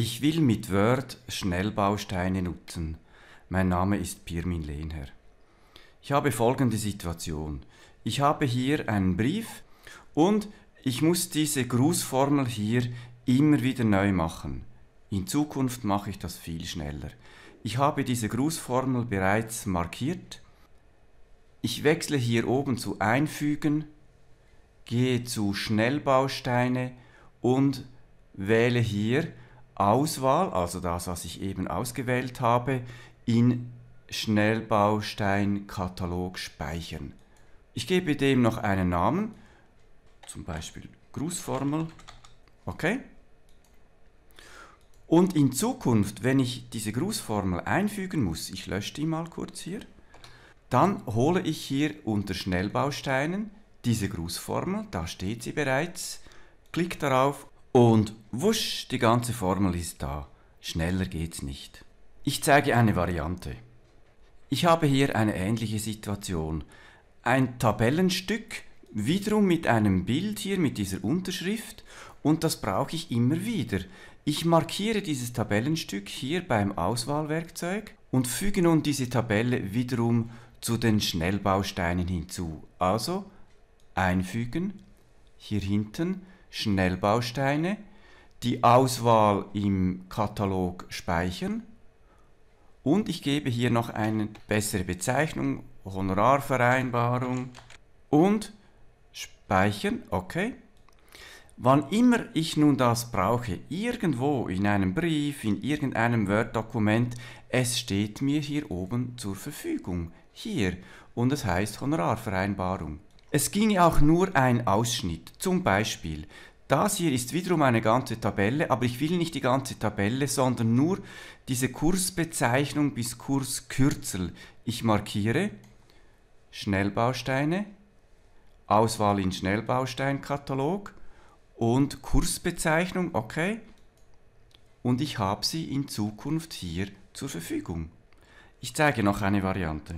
Ich will mit Word Schnellbausteine nutzen. Mein Name ist Pirmin Lehnherr. Ich habe folgende Situation. Ich habe hier einen Brief und ich muss diese Grußformel hier immer wieder neu machen. In Zukunft mache ich das viel schneller. Ich habe diese Grußformel bereits markiert. Ich wechsle hier oben zu Einfügen, gehe zu Schnellbausteine und wähle hier Auswahl, also das, was ich eben ausgewählt habe, in Schnellbaustein-Katalog speichern. Ich gebe dem noch einen Namen, zum Beispiel Grußformel. Okay? Und in Zukunft, wenn ich diese Grußformel einfügen muss, ich lösche die mal kurz hier, dann hole ich hier unter Schnellbausteinen diese Grußformel, da steht sie bereits, klick darauf und wusch, die ganze Formel ist da. Schneller geht's nicht. Ich zeige eine Variante. Ich habe hier eine ähnliche Situation. Ein Tabellenstück, wiederum mit einem Bild hier, mit dieser Unterschrift, und das brauche ich immer wieder. Ich markiere dieses Tabellenstück hier beim Auswahlwerkzeug und füge nun diese Tabelle wiederum zu den Schnellbausteinen hinzu. Also einfügen, hier hinten Schnellbausteine, die Auswahl im Katalog speichern und ich gebe hier noch eine bessere Bezeichnung, Honorarvereinbarung und speichern, okay. Wann immer ich nun das brauche, irgendwo in einem Brief, in irgendeinem Word-Dokument, es steht mir hier oben zur Verfügung, hier, und es heißt Honorarvereinbarung. Es ging auch nur ein Ausschnitt. Zum Beispiel, das hier ist wiederum eine ganze Tabelle, aber ich will nicht die ganze Tabelle, sondern nur diese Kursbezeichnung bis Kurskürzel. Ich markiere Schnellbausteine, Auswahl in Schnellbausteinkatalog und Kursbezeichnung, okay. Und ich habe sie in Zukunft hier zur Verfügung. Ich zeige noch eine Variante.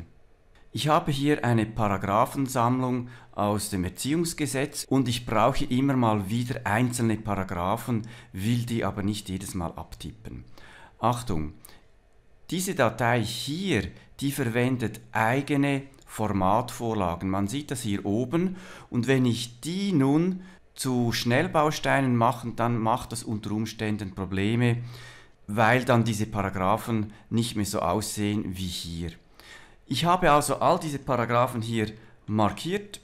Ich habe hier eine Paragraphensammlung aus dem Erziehungsgesetz und ich brauche immer mal wieder einzelne Paragraphen, will die aber nicht jedes Mal abtippen. Achtung, diese Datei hier, die verwendet eigene Formatvorlagen. Man sieht das hier oben und wenn ich die nun zu Schnellbausteinen mache, dann macht das unter Umständen Probleme, weil dann diese Paragraphen nicht mehr so aussehen wie hier. Ich habe also all diese Paragraphen hier markiert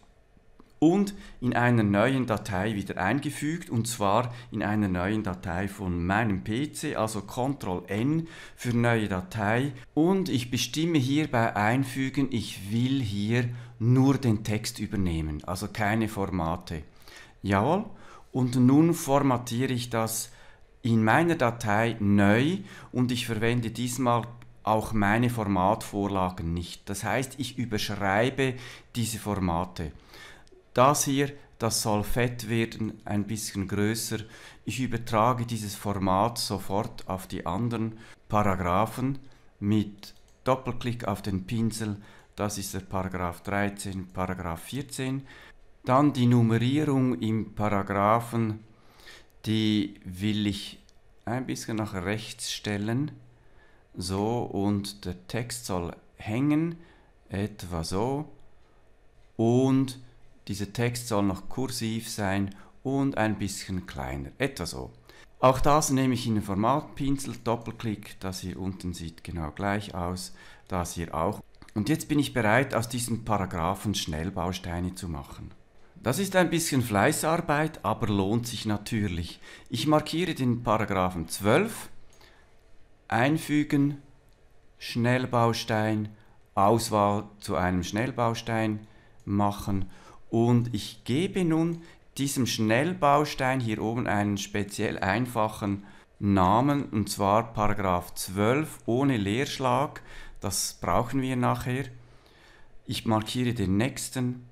und in einer neuen Datei wieder eingefügt und zwar in einer neuen Datei von meinem PC, also Ctrl N für neue Datei und ich bestimme hier bei Einfügen, ich will hier nur den Text übernehmen, also keine Formate. Jawohl, und nun formatiere ich das in meiner Datei neu und ich verwende diesmal auch meine Formatvorlagen nicht. Das heißt, ich überschreibe diese Formate. Das hier, das soll fett werden, ein bisschen größer. Ich übertrage dieses Format sofort auf die anderen Paragraphen mit Doppelklick auf den Pinsel. Das ist der Paragraph 13, Paragraph 14. Dann die Nummerierung im Paragraphen, die will ich ein bisschen nach rechts stellen so und der Text soll hängen, etwa so. Und dieser Text soll noch kursiv sein und ein bisschen kleiner, etwa so. Auch das nehme ich in den Formatpinsel, Doppelklick, das hier unten sieht genau gleich aus, das hier auch. Und jetzt bin ich bereit, aus diesen Paragraphen Schnellbausteine zu machen. Das ist ein bisschen Fleißarbeit, aber lohnt sich natürlich. Ich markiere den Paragraphen 12 einfügen, Schnellbaustein, Auswahl zu einem Schnellbaustein machen und ich gebe nun diesem Schnellbaustein hier oben einen speziell einfachen Namen und zwar Paragraph 12 ohne Leerschlag. Das brauchen wir nachher. Ich markiere den nächsten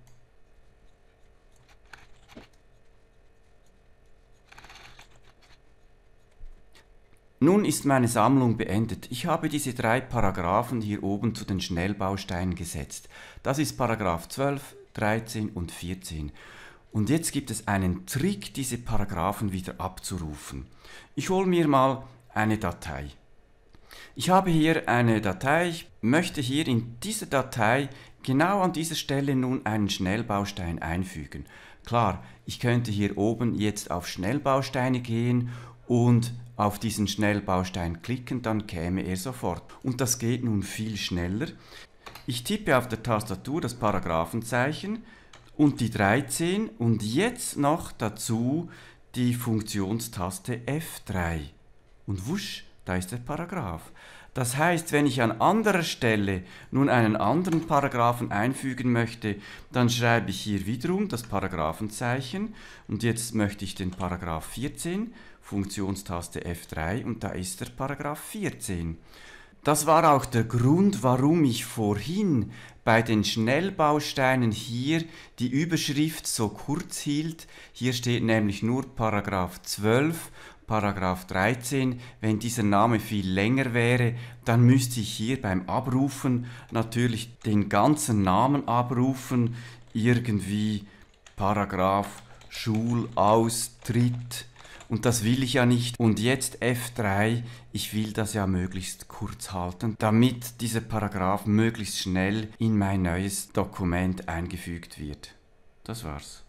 Nun ist meine Sammlung beendet. Ich habe diese drei Paragraphen hier oben zu den Schnellbausteinen gesetzt. Das ist Paragraph 12, 13 und 14. Und jetzt gibt es einen Trick, diese Paragraphen wieder abzurufen. Ich hole mir mal eine Datei. Ich habe hier eine Datei, ich möchte hier in dieser Datei genau an dieser Stelle nun einen Schnellbaustein einfügen. Klar, ich könnte hier oben jetzt auf Schnellbausteine gehen und auf diesen Schnellbaustein klicken, dann käme er sofort. Und das geht nun viel schneller. Ich tippe auf der Tastatur das Paragraphenzeichen und die 13 und jetzt noch dazu die Funktionstaste F3. Und wusch, da ist der Paragraph. Das heißt, wenn ich an anderer Stelle nun einen anderen Paragraphen einfügen möchte, dann schreibe ich hier wiederum das Paragraphenzeichen und jetzt möchte ich den Paragraph 14 Funktionstaste F3 und da ist der Paragraph 14. Das war auch der Grund, warum ich vorhin bei den Schnellbausteinen hier die Überschrift so kurz hielt. Hier steht nämlich nur Paragraph 12 Paragraph 13, wenn dieser Name viel länger wäre, dann müsste ich hier beim Abrufen natürlich den ganzen Namen abrufen, irgendwie Paragraph Schulaustritt und das will ich ja nicht. Und jetzt F3, ich will das ja möglichst kurz halten, damit dieser Paragraph möglichst schnell in mein neues Dokument eingefügt wird. Das war's.